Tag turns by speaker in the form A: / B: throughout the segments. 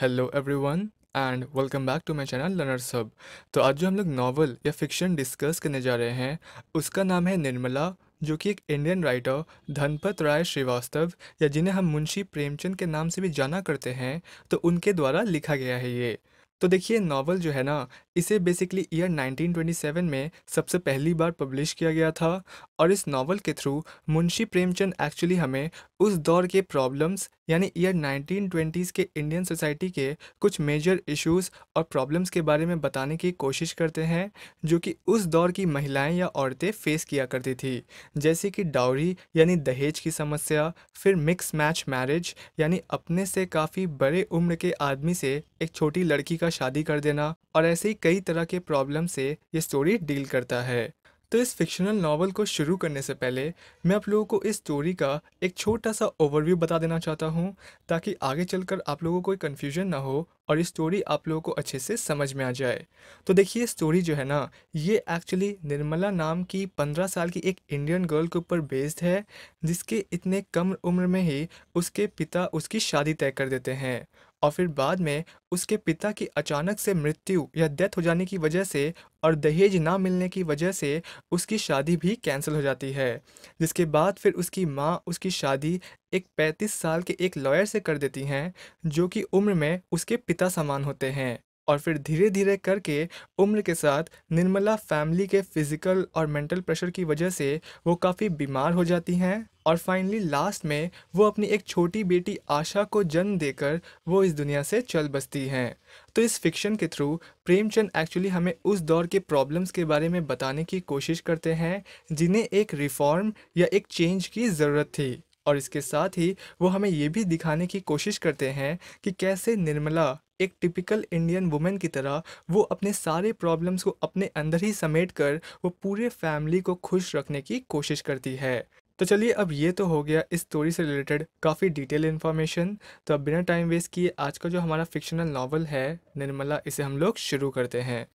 A: hello everyone and welcome back to my channel learner सब तो आज जो हम लोग नावल या फिक्शन डिस्कस करने जा रहे हैं उसका नाम है निर्मला जो कि एक इंडियन राइटर धनपत राय श्रीवास्तव या जिन्हें हम मुंशी प्रेमचंद के नाम से भी जाना करते हैं तो उनके द्वारा लिखा गया है ये तो देखिए नावल जो है ना इसे बेसिकली ईयर 1927 में सबसे पहली बार पब्लिश किया गया था और इस नावल के थ्रू मुंशी प्रेमचंद एक्चुअली हमें उस दौर के प्रॉब्लम्स यानी ईयर 1920s के इंडियन सोसाइटी के कुछ मेजर इश्यूज और प्रॉब्लम्स के बारे में बताने की कोशिश करते हैं जो कि उस दौर की महिलाएं या औरतें फेस किया करती थी जैसे कि डाउरी यानी दहेज की समस्या फिर मिक्स मैच मैरिज यानी अपने से काफ़ी बड़े उम्र के आदमी से एक छोटी लड़की का शादी कर देना और ऐसे ही कई तरह के प्रॉब्लम से ये स्टोरी डील करता है तो इस फिक्शनल नावल को शुरू करने से पहले मैं आप लोगों को इस स्टोरी का एक छोटा सा ओवरव्यू बता देना चाहता हूँ ताकि आगे चलकर आप लोगों को कोई कन्फ्यूजन ना हो और इस स्टोरी आप लोगों को अच्छे से समझ में आ जाए तो देखिए स्टोरी जो है ना ये एक्चुअली निर्मला नाम की पंद्रह साल की एक इंडियन गर्ल के ऊपर बेस्ड है जिसके इतने कम उम्र में ही उसके पिता उसकी शादी तय कर देते हैं और फिर बाद में उसके पिता की अचानक से मृत्यु या डेथ हो जाने की वजह से और दहेज ना मिलने की वजह से उसकी शादी भी कैंसिल हो जाती है जिसके बाद फिर उसकी माँ उसकी शादी एक 35 साल के एक लॉयर से कर देती हैं जो कि उम्र में उसके पिता समान होते हैं और फिर धीरे धीरे करके उम्र के साथ निर्मला फैमिली के फिज़िकल और मेंटल प्रेशर की वजह से वो काफ़ी बीमार हो जाती हैं और फाइनली लास्ट में वो अपनी एक छोटी बेटी आशा को जन्म देकर वो इस दुनिया से चल बसती हैं तो इस फिक्शन के थ्रू प्रेमचंद एक्चुअली हमें उस दौर के प्रॉब्लम्स के बारे में बताने की कोशिश करते हैं जिन्हें एक रिफॉर्म या एक चेंज की ज़रूरत थी और इसके साथ ही वो हमें ये भी दिखाने की कोशिश करते हैं कि कैसे निर्मला एक टिपिकल इंडियन वुमेन की तरह वो अपने सारे प्रॉब्लम्स को अपने अंदर ही समेट कर वो पूरे फैमिली को खुश रखने की कोशिश करती है तो चलिए अब ये तो हो गया इस स्टोरी से रिलेटेड काफ़ी डिटेल इन्फॉर्मेशन तो अब बिना टाइम वेस्ट किए आज का जो हमारा फिक्शनल नावल है निर्मला इसे हम लोग शुरू करते हैं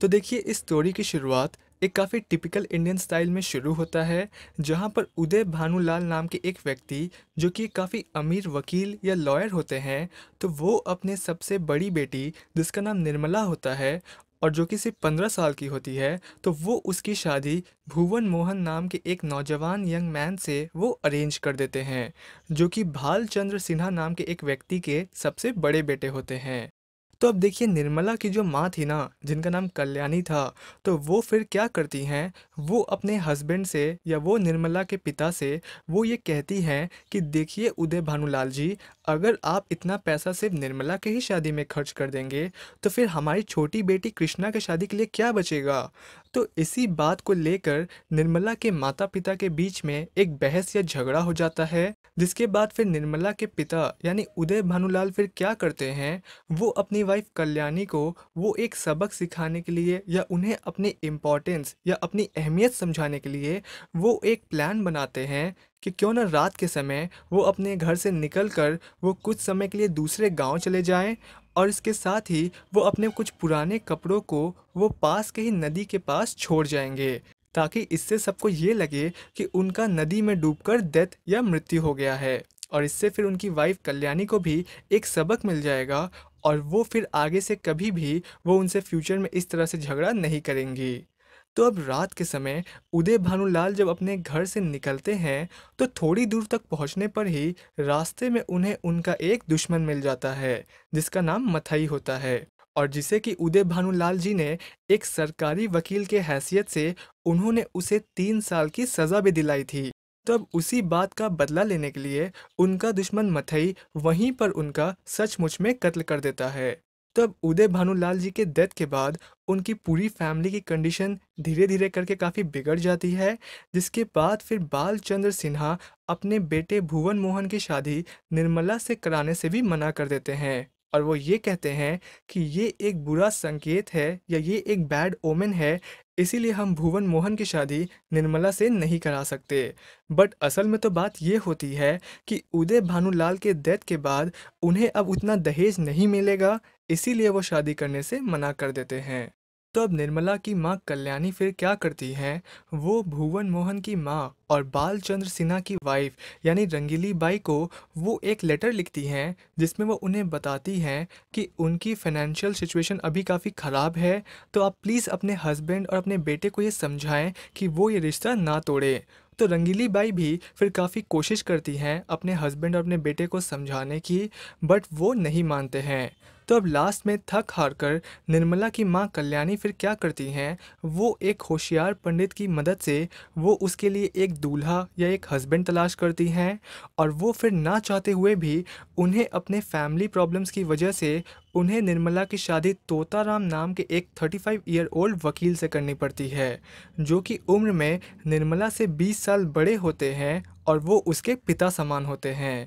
A: तो देखिए इस स्टोरी की शुरुआत एक काफ़ी टिपिकल इंडियन स्टाइल में शुरू होता है जहां पर उदय भानूलाल नाम के एक व्यक्ति जो कि काफ़ी अमीर वकील या लॉयर होते हैं तो वो अपने सबसे बड़ी बेटी जिसका नाम निर्मला होता है और जो कि सिर्फ पंद्रह साल की होती है तो वो उसकी शादी भुवन मोहन नाम के एक नौजवान यंग मैन से वो अरेंज कर देते हैं जो कि भाल चंद्र सिन्हा नाम के एक व्यक्ति के सबसे बड़े बेटे होते हैं तो अब देखिए निर्मला की जो माँ थी ना जिनका नाम कल्याणी था तो वो फिर क्या करती हैं वो अपने हस्बैंड से या वो निर्मला के पिता से वो ये कहती हैं कि देखिए उदय भानुलाल जी अगर आप इतना पैसा सिर्फ निर्मला के ही शादी में खर्च कर देंगे तो फिर हमारी छोटी बेटी कृष्णा के शादी के लिए क्या बचेगा तो इसी बात को लेकर निर्मला के माता पिता के बीच में एक बहस या झगड़ा हो जाता है जिसके बाद फिर निर्मला के पिता यानी उदय भानुलाल फिर क्या करते हैं वो अपनी वाइफ कल्याणी को वो एक सबक सिखाने के लिए या उन्हें अपनी इम्पोर्टेंस या अपनी अहमियत समझाने के लिए वो एक प्लान बनाते हैं कि क्यों ना रात के समय वो अपने घर से निकल कर वो कुछ समय के लिए दूसरे गांव चले जाएं और इसके साथ ही वो अपने कुछ पुराने कपड़ों को वो पास के ही नदी के पास छोड़ जाएंगे ताकि इससे सबको ये लगे कि उनका नदी में डूबकर डेथ या मृत्यु हो गया है और इससे फिर उनकी वाइफ कल्याणी को भी एक सबक मिल जाएगा और वो फिर आगे से कभी भी वो उनसे फ्यूचर में इस तरह से झगड़ा नहीं करेंगी तो अब रात के समय उदय भानुलाल जब अपने घर से निकलते हैं तो थोड़ी दूर तक पहुंचने पर ही रास्ते में उन्हें उनका एक दुश्मन मिल जाता है जिसका नाम मथई होता है और जिसे कि उदय भानुलाल जी ने एक सरकारी वकील के हैसियत से उन्होंने उसे तीन साल की सज़ा भी दिलाई थी तब तो उसी बात का बदला लेने के लिए उनका दुश्मन मथई वहीं पर उनका सचमुच में कत्ल कर देता है तब उदय भानुलाल जी के डेथ के बाद उनकी पूरी फैमिली की कंडीशन धीरे धीरे करके काफ़ी बिगड़ जाती है जिसके बाद फिर बाल चंद्र सिन्हा अपने बेटे भुवन मोहन की शादी निर्मला से कराने से भी मना कर देते हैं और वो ये कहते हैं कि ये एक बुरा संकेत है या ये एक बैड ओमेन है इसीलिए हम भुवन मोहन की शादी निर्मला से नहीं करा सकते बट असल में तो बात ये होती है कि उदय भानुलाल के डेथ के बाद उन्हें अब उतना दहेज नहीं मिलेगा इसीलिए वो शादी करने से मना कर देते हैं तो अब निर्मला की माँ कल्याणी फिर क्या करती हैं वो भुवन मोहन की माँ और बाल चंद्र सिन्हा की वाइफ यानी रंगीली बाई को वो एक लेटर लिखती हैं जिसमें वो उन्हें बताती हैं कि उनकी फाइनेंशियल सिचुएशन अभी काफ़ी ख़राब है तो आप प्लीज़ अपने हस्बैंड और अपने बेटे को ये समझाएं कि वो ये रिश्ता ना तोड़े तो रंगीली बाई भी फिर काफ़ी कोशिश करती हैं अपने हस्बैंड और अपने बेटे को समझाने की बट वो नहीं मानते हैं तो अब लास्ट में थक हार कर निर्मला की माँ कल्याणी फिर क्या करती हैं वो एक होशियार पंडित की मदद से वो उसके लिए एक दूल्हा या एक हस्बैंड तलाश करती हैं और वो फिर ना चाहते हुए भी उन्हें अपने फैमिली प्रॉब्लम्स की वजह से उन्हें निर्मला की शादी तोताराम नाम के एक 35 ईयर ओल्ड वकील से करनी पड़ती है जो कि उम्र में निर्मला से 20 साल बड़े होते हैं और वो उसके पिता समान होते हैं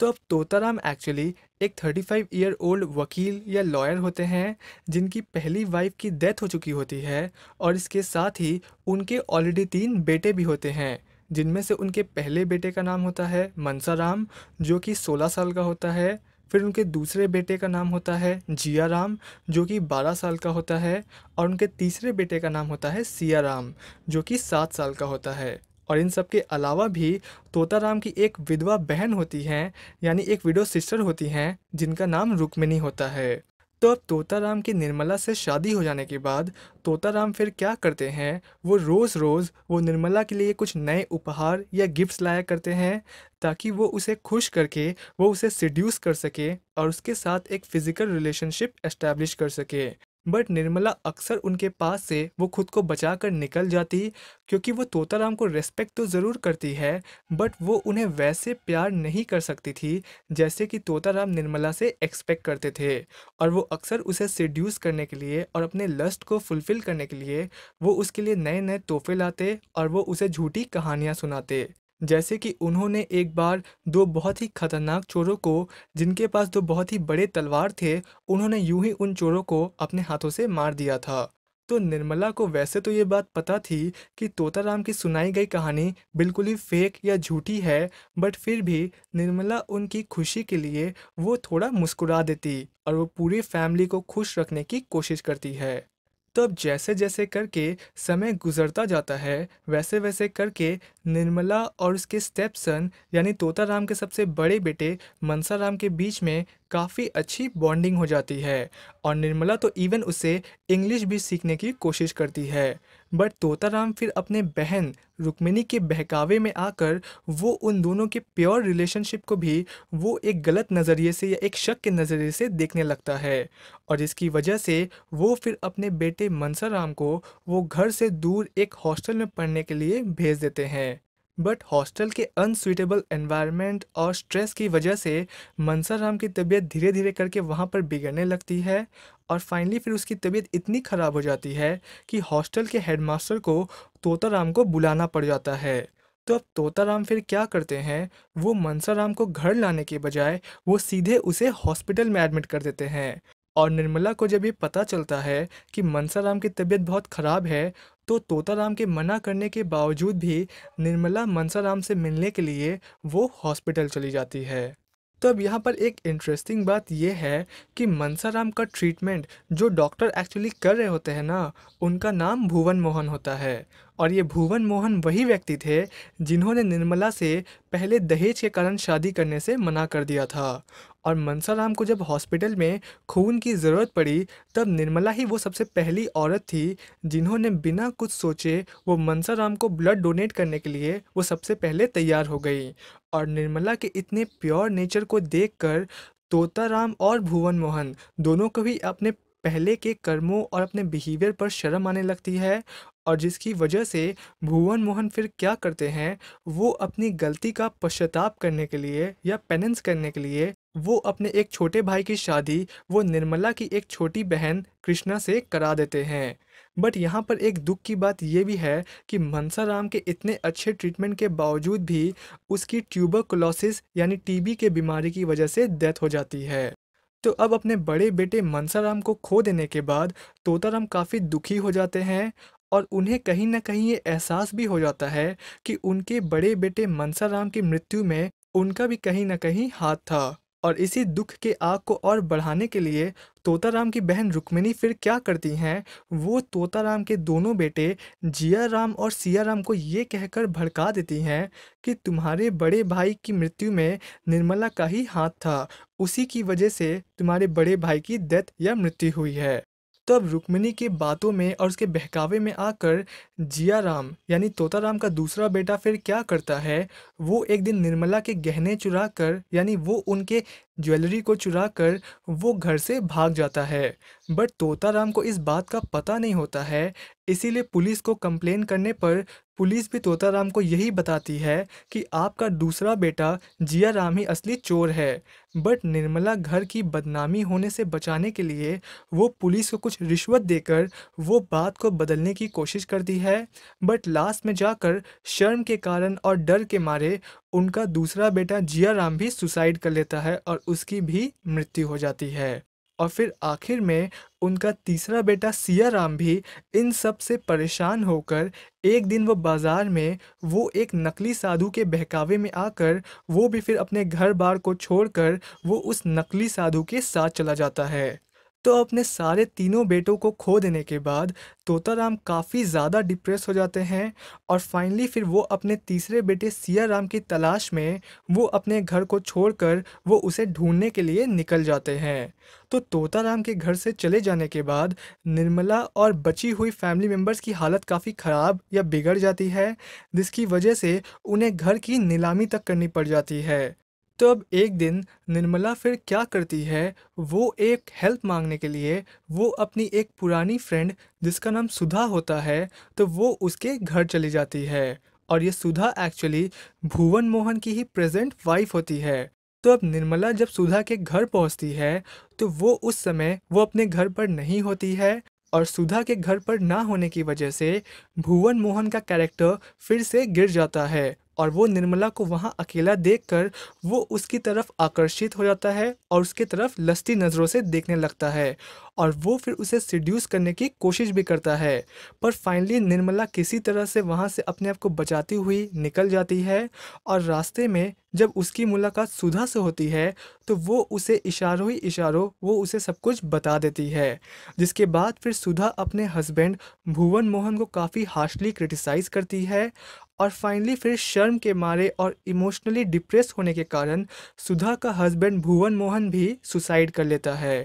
A: तो अब तोताराम एक्चुअली एक 35 ईयर ओल्ड वकील या लॉयर होते हैं जिनकी पहली वाइफ की डेथ हो चुकी होती है और इसके साथ ही उनके ऑलरेडी तीन बेटे भी होते हैं जिनमें से उनके पहले बेटे का नाम होता है मनसाराम जो कि 16 साल का होता है फिर उनके दूसरे बेटे का नाम होता है जिया राम जो कि 12 साल का होता है और उनके तीसरे बेटे का नाम होता है सिया राम जो कि सात साल का होता है और इन सब के अलावा भी तोताराम की एक विधवा बहन होती हैं यानी एक विडो सिस्टर होती हैं जिनका नाम रुक्मिनी होता है तो अब तोताराम की निर्मला से शादी हो जाने के बाद तोताराम फिर क्या करते हैं वो रोज़ रोज़ वो निर्मला के लिए कुछ नए उपहार या गिफ्ट्स लाया करते हैं ताकि वो उसे खुश करके वो उसे सिड्यूस कर सके और उसके साथ एक फ़िज़िकल रिलेशनशिप एस्टैब्लिश कर सके बट निर्मला अक्सर उनके पास से वो खुद को बचा कर निकल जाती क्योंकि वो तोताराम को रेस्पेक्ट तो ज़रूर करती है बट वो उन्हें वैसे प्यार नहीं कर सकती थी जैसे कि तोताराम निर्मला से एक्सपेक्ट करते थे और वो अक्सर उसे सेड्यूस करने के लिए और अपने लस्ट को फुलफ़िल करने के लिए वो उसके लिए नए नए तोहफे लाते और वो उसे झूठी कहानियाँ सुनाते जैसे कि उन्होंने एक बार दो बहुत ही खतरनाक चोरों को जिनके पास दो बहुत ही बड़े तलवार थे उन्होंने यूं ही उन चोरों को अपने हाथों से मार दिया था तो निर्मला को वैसे तो ये बात पता थी कि तोताराम की सुनाई गई कहानी बिल्कुल ही फेक या झूठी है बट फिर भी निर्मला उनकी खुशी के लिए वो थोड़ा मुस्कुरा देती और वो पूरी फैमिली को खुश रखने की कोशिश करती है तो अब जैसे जैसे करके समय गुजरता जाता है वैसे वैसे करके निर्मला और उसके स्टेपसन यानी तोताराम के सबसे बड़े बेटे मनसाराम के बीच में काफ़ी अच्छी बॉन्डिंग हो जाती है और निर्मला तो इवन उसे इंग्लिश भी सीखने की कोशिश करती है बट तोताराम फिर अपने बहन रुक्मिनी के बहकावे में आकर वो उन दोनों के प्योर रिलेशनशिप को भी वो एक गलत नज़रिए से या एक शक के नज़रिए से देखने लगता है और इसकी वजह से वो फिर अपने बेटे मनसाराम को वो घर से दूर एक हॉस्टल में पढ़ने के लिए भेज देते हैं बट हॉस्टल के अनसुइटेबल एनवायरनमेंट और स्ट्रेस की वजह से मनसर राम की तबीयत धीरे धीरे करके वहाँ पर बिगड़ने लगती है और फाइनली फिर उसकी तबीयत इतनी ख़राब हो जाती है कि हॉस्टल के हेडमास्टर को तोता राम को बुलाना पड़ जाता है तो अब तोता राम फिर क्या करते हैं वो राम को घर लाने के बजाय वो सीधे उसे हॉस्पिटल में एडमिट कर देते हैं और निर्मला को जब ये पता चलता है कि मनसाराम की तबीयत बहुत ख़राब है तो तोताराम के मना करने के बावजूद भी निर्मला मनसाराम से मिलने के लिए वो हॉस्पिटल चली जाती है तो अब यहाँ पर एक इंटरेस्टिंग बात यह है कि मनसाराम का ट्रीटमेंट जो डॉक्टर एक्चुअली कर रहे होते हैं ना उनका नाम भुवन मोहन होता है और ये भुवन मोहन वही व्यक्ति थे जिन्होंने निर्मला से पहले दहेज के कारण शादी करने से मना कर दिया था और मनसाराम को जब हॉस्पिटल में खून की ज़रूरत पड़ी तब निर्मला ही वो सबसे पहली औरत थी जिन्होंने बिना कुछ सोचे वो मनसाराम को ब्लड डोनेट करने के लिए वो सबसे पहले तैयार हो गई और निर्मला के इतने प्योर नेचर को देखकर तोताराम और भुवन मोहन दोनों को भी अपने पहले के कर्मों और अपने बिहेवियर पर शर्म आने लगती है और जिसकी वजह से भुवन मोहन फिर क्या करते हैं वो अपनी गलती का पश्चाताप करने के लिए या पेनेंस करने के लिए वो अपने एक छोटे भाई की शादी वो निर्मला की एक छोटी बहन कृष्णा से करा देते हैं बट यहाँ पर एक दुख की बात यह भी है कि मनसाराम के इतने अच्छे ट्रीटमेंट के बावजूद भी उसकी ट्यूबरकुलोसिस यानी टीबी के बीमारी की वजह से डेथ हो जाती है तो अब अपने बड़े बेटे मनसाराम को खो देने के बाद तोताराम काफ़ी दुखी हो जाते हैं और उन्हें कहीं ना कहीं ये एहसास भी हो जाता है कि उनके बड़े बेटे मनसाराम की मृत्यु में उनका भी कहीं ना कहीं हाथ था और इसी दुख के आग को और बढ़ाने के लिए तोताराम की बहन रुक्मिणी फिर क्या करती हैं वो तोताराम के दोनों बेटे जियाराम और सियाराम को ये कहकर भड़का देती हैं कि तुम्हारे बड़े भाई की मृत्यु में निर्मला का ही हाथ था उसी की वजह से तुम्हारे बड़े भाई की डेथ या मृत्यु हुई है तब रुक्मिणी की बातों में और उसके बहकावे में आकर जिया राम यानी तोता राम का दूसरा बेटा फिर क्या करता है वो एक दिन निर्मला के गहने चुरा कर यानी वो उनके ज्वेलरी को चुरा कर वो घर से भाग जाता है बट तोताराम को इस बात का पता नहीं होता है इसीलिए पुलिस को कंप्लेन करने पर पुलिस भी तोताराम को यही बताती है कि आपका दूसरा बेटा जिया राम ही असली चोर है बट निर्मला घर की बदनामी होने से बचाने के लिए वो पुलिस को कुछ रिश्वत देकर वो बात को बदलने की कोशिश करती है बट लास्ट में जाकर शर्म के कारण और डर के मारे उनका दूसरा बेटा जिया राम भी सुसाइड कर लेता है और उसकी भी मृत्यु हो जाती है और फिर आखिर में उनका तीसरा बेटा सिया राम भी इन सब से परेशान होकर एक दिन वो बाज़ार में वो एक नकली साधु के बहकावे में आकर वो भी फिर अपने घर बार को छोड़कर वो उस नकली साधु के साथ चला जाता है तो अपने सारे तीनों बेटों को खो देने के बाद तोताराम काफ़ी ज़्यादा डिप्रेस हो जाते हैं और फाइनली फिर वो अपने तीसरे बेटे सिया राम की तलाश में वो अपने घर को छोड़कर वो उसे ढूंढने के लिए निकल जाते हैं तो तोताराम के घर से चले जाने के बाद निर्मला और बची हुई फैमिली मेम्बर्स की हालत काफ़ी ख़राब या बिगड़ जाती है जिसकी वजह से उन्हें घर की नीलामी तक करनी पड़ जाती है तो अब एक दिन निर्मला फिर क्या करती है वो एक हेल्प मांगने के लिए वो अपनी एक पुरानी फ्रेंड जिसका नाम सुधा होता है तो वो उसके घर चली जाती है और ये सुधा एक्चुअली भुवन मोहन की ही प्रेजेंट वाइफ होती है तो अब निर्मला जब सुधा के घर पहुंचती है तो वो उस समय वो अपने घर पर नहीं होती है और सुधा के घर पर ना होने की वजह से भुवन मोहन का कैरेक्टर फिर से गिर जाता है और वो निर्मला को वहाँ अकेला कर वो उसकी तरफ आकर्षित हो जाता है और उसकी तरफ लस्ती नज़रों से देखने लगता है और वो फिर उसे सिड्यूस करने की कोशिश भी करता है पर फाइनली निर्मला किसी तरह से वहाँ से अपने आप को बचाती हुई निकल जाती है और रास्ते में जब उसकी मुलाकात सुधा से होती है तो वो उसे इशारों ही इशारों वो उसे सब कुछ बता देती है जिसके बाद फिर सुधा अपने हस्बैंड भुवन मोहन को काफ़ी हार्शली क्रिटिसाइज़ करती है और फाइनली फिर शर्म के मारे और इमोशनली डिप्रेस होने के कारण सुधा का हस्बैंड भुवन मोहन भी सुसाइड कर लेता है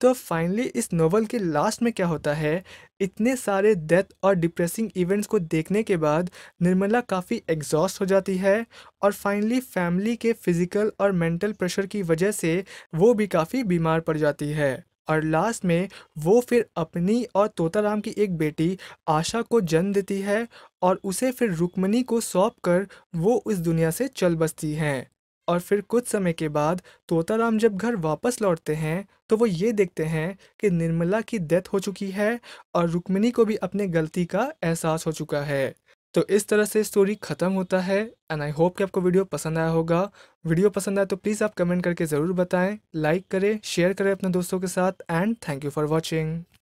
A: तो फाइनली इस नोवेल के लास्ट में क्या होता है इतने सारे डेथ और डिप्रेसिंग इवेंट्स को देखने के बाद निर्मला काफ़ी एग्जॉस्ट हो जाती है और फाइनली फैमिली के फिजिकल और मेंटल प्रेशर की वजह से वो भी काफ़ी बीमार पड़ जाती है और लास्ट में वो फिर अपनी और तोताराम की एक बेटी आशा को जन्म देती है और उसे फिर रुक्मणी को सौंप कर वो उस दुनिया से चल बसती हैं और फिर कुछ समय के बाद तोताराम जब घर वापस लौटते हैं तो वो ये देखते हैं कि निर्मला की डेथ हो चुकी है और रुक्मिणी को भी अपने गलती का एहसास हो चुका है तो इस तरह से स्टोरी ख़त्म होता है एंड आई होप कि आपको वीडियो पसंद आया होगा वीडियो पसंद आए तो प्लीज़ आप कमेंट करके ज़रूर बताएं लाइक करें शेयर करें अपने दोस्तों के साथ and thank you for watching